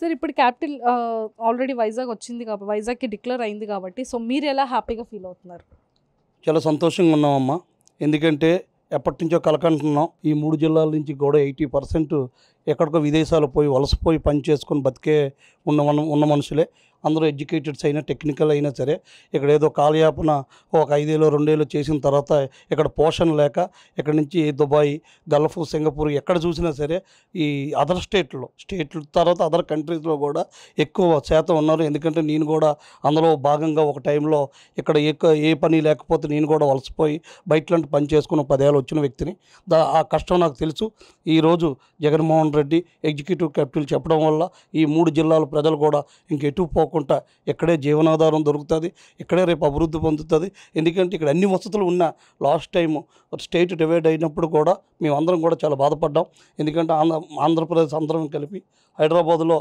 sir ఇప్పుడు capital already Vizag వచ్చింది కాబట్టి వైజాగ్కి డిక్లేర్ అయింది కాబట్టి సో మీరు ఎలా హ్యాపీగా ఫీల్ అవుతున్నారు చాలా సంతోషంగా ఉన్నామమ్మా ఎందుకంటే ఎప్పటి నుంచో కలకంటున్నాం ఈ మూడు జిల్లాల నుంచి కూడా ఎయిటీ పర్సెంట్ ఎక్కడికో విదేశాలు పోయి వలసపోయి పని చేసుకొని బతికే ఉన్న ఉన్న మనుషులే అందరూ ఎడ్యుకేటెడ్స్ అయినా టెక్నికల్ అయినా సరే ఇక్కడ ఏదో కాలయాపన ఒక ఐదేళ్ళు రెండేళ్ళు చేసిన తర్వాత ఇక్కడ పోషణ లేక ఇక్కడ నుంచి దుబాయ్ గల్ఫ్ సింగపూర్ ఎక్కడ చూసినా సరే ఈ అదర్ స్టేట్లో స్టేట్ల తర్వాత అదర్ కంట్రీస్లో కూడా ఎక్కువ శాతం ఉన్నారు ఎందుకంటే నేను కూడా అందులో భాగంగా ఒక టైంలో ఇక్కడ ఏ ఏ పని లేకపోతే నేను కూడా వలసిపోయి బయటలాంటి పని చేసుకున్న పదేళ్ళు వచ్చిన వ్యక్తిని దా ఆ కష్టం నాకు తెలుసు ఈరోజు జగన్మోహన్ రెడ్డి ఎగ్జిక్యూటివ్ కెప్టెన్ చెప్పడం వల్ల ఈ మూడు జిల్లాల ప్రజలు కూడా ఇంకెటు పోకుండా లేకుండా ఇక్కడే జీవనాధారం దొరుకుతుంది ఇక్కడే రేపు అభివృద్ధి పొందుతుంది ఎందుకంటే ఇక్కడ అన్ని వసతులు ఉన్న లాస్ట్ టైం స్టేట్ డివైడ్ అయినప్పుడు కూడా మేమందరం కూడా చాలా బాధపడ్డాం ఎందుకంటే ఆంధ్ర ఆంధ్రప్రదేశ్ అందరం కలిపి హైదరాబాద్లో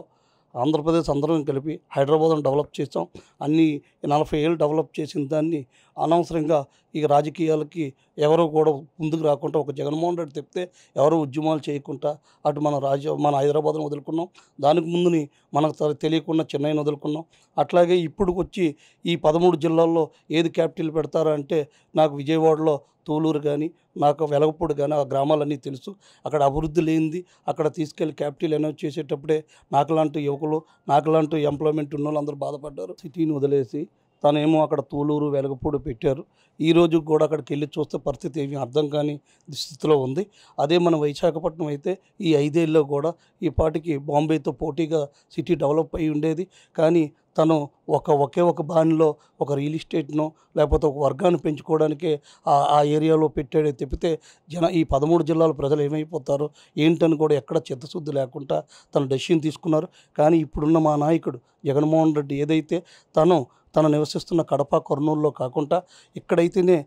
ఆంధ్రప్రదేశ్ అందరం కలిపి హైదరాబాద్ను డెవలప్ చేసాం అన్ని నలభై ఏళ్ళు డెవలప్ చేసిన దాన్ని అనవసరంగా ఈ రాజకీయాలకి ఎవరు కూడా ముందుకు రాకుండా ఒక జగన్మోహన్ రెడ్డి తెప్పితే ఎవరు ఉద్యమాలు చేయకుండా అటు మన రాజ మన హైదరాబాద్ను వదులుకున్నాం దానికి ముందుని మనకు తెలియకుండా చెన్నైని వదులుకున్నాం అట్లాగే ఇప్పుడు వచ్చి ఈ పదమూడు జిల్లాల్లో ఏది క్యాపిటల్ పెడతారంటే అంటే నాకు విజయవాడలో తూలూరు కానీ నాకు వెలగపూడి కానీ ఆ గ్రామాలన్నీ తెలుసు అక్కడ అభివృద్ధి లేనిది అక్కడ తీసుకెళ్లి క్యాపిటల్ అనౌన్స్ చేసేటప్పుడే నాకు లాంటి యువకులు నాకు లాంటి ఎంప్లాయ్మెంట్ ఉన్న వాళ్ళందరూ బాధపడ్డారు సిటీని వదిలేసి తనేమో అక్కడ తూలూరు వెలగపూడి పెట్టారు ఈ రోజు కూడా అక్కడికి వెళ్ళి చూస్తే పరిస్థితి ఏమీ అర్థం కాని స్థితిలో ఉంది అదే మన వైశాఖపట్నం అయితే ఈ ఐదేళ్ళలో కూడా ఈ పాటికి బాంబేతో పోటీగా సిటీ డెవలప్ అయి ఉండేది కానీ తను ఒక ఒకే ఒక బాణిలో ఒక రియల్ ఎస్టేట్ను లేకపోతే ఒక వర్గాన్ని పెంచుకోవడానికే ఆ ఏరియాలో పెట్టాడే తప్పితే జన ఈ పదమూడు జిల్లాల ప్రజలు ఏమైపోతారు ఏంటని కూడా ఎక్కడ చిత్తశుద్ధి లేకుండా తన డెసిషన్ తీసుకున్నారు కానీ ఇప్పుడున్న మా నాయకుడు జగన్మోహన్ రెడ్డి ఏదైతే తను తను నివసిస్తున్న కడప కర్నూలులో కాకుండా ఇక్కడైతేనే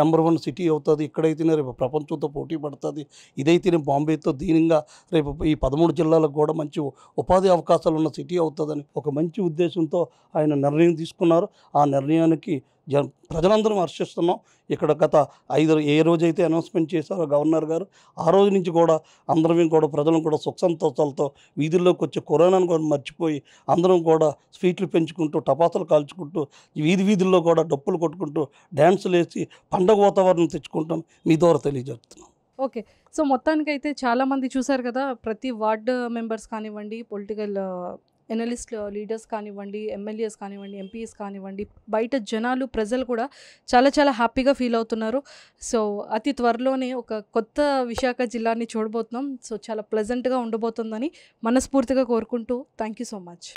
నెంబర్ వన్ సిటీ అవుతుంది ఇక్కడైతేనే రేపు ప్రపంచంతో పోటీ పడుతుంది ఇదైతేనే బాంబేతో దీనంగా రేపు ఈ పదమూడు జిల్లాలకు కూడా మంచి ఉపాధి అవకాశాలు ఉన్న సిటీ అవుతుందని ఒక మంచి ఉద్దేశంతో ఆయన నిర్ణయం తీసుకున్నారు ఆ నిర్ణయానికి జన్ ప్రజలందరం హర్షిస్తున్నాం ఇక్కడ గత ఐదు ఏ రోజైతే అనౌన్స్మెంట్ చేశారో గవర్నర్ గారు ఆ రోజు నుంచి కూడా అందరం కూడా ప్రజలను కూడా సుఖ సంతోషాలతో వీధుల్లోకి వచ్చి కరోనాను కూడా మర్చిపోయి అందరం కూడా స్వీట్లు పెంచుకుంటూ టపాసులు కాల్చుకుంటూ వీధి వీధుల్లో కూడా డప్పులు కొట్టుకుంటూ డ్యాన్సులు వేసి పండగ వాతావరణం తెచ్చుకుంటాం మీ ద్వారా తెలియజేస్తున్నాం ఓకే సో మొత్తానికైతే చాలామంది చూశారు కదా ప్రతి వార్డు మెంబర్స్ కానివ్వండి పొలిటికల్ ఎనలిస్ట్ లీడర్స్ uh, కానివ్వండి ఎమ్మెల్యేస్ కానివ్వండి ఎంపీస్ కానివ్వండి బయట జనాలు ప్రజలు కూడా చాలా చాలా హ్యాపీగా ఫీల్ అవుతున్నారు సో అతి త్వరలోనే ఒక కొత్త విశాఖ జిల్లాని చూడబోతున్నాం సో చాలా ప్లెజెంట్గా ఉండబోతుందని మనస్ఫూర్తిగా కోరుకుంటూ థ్యాంక్ యూ సో మచ్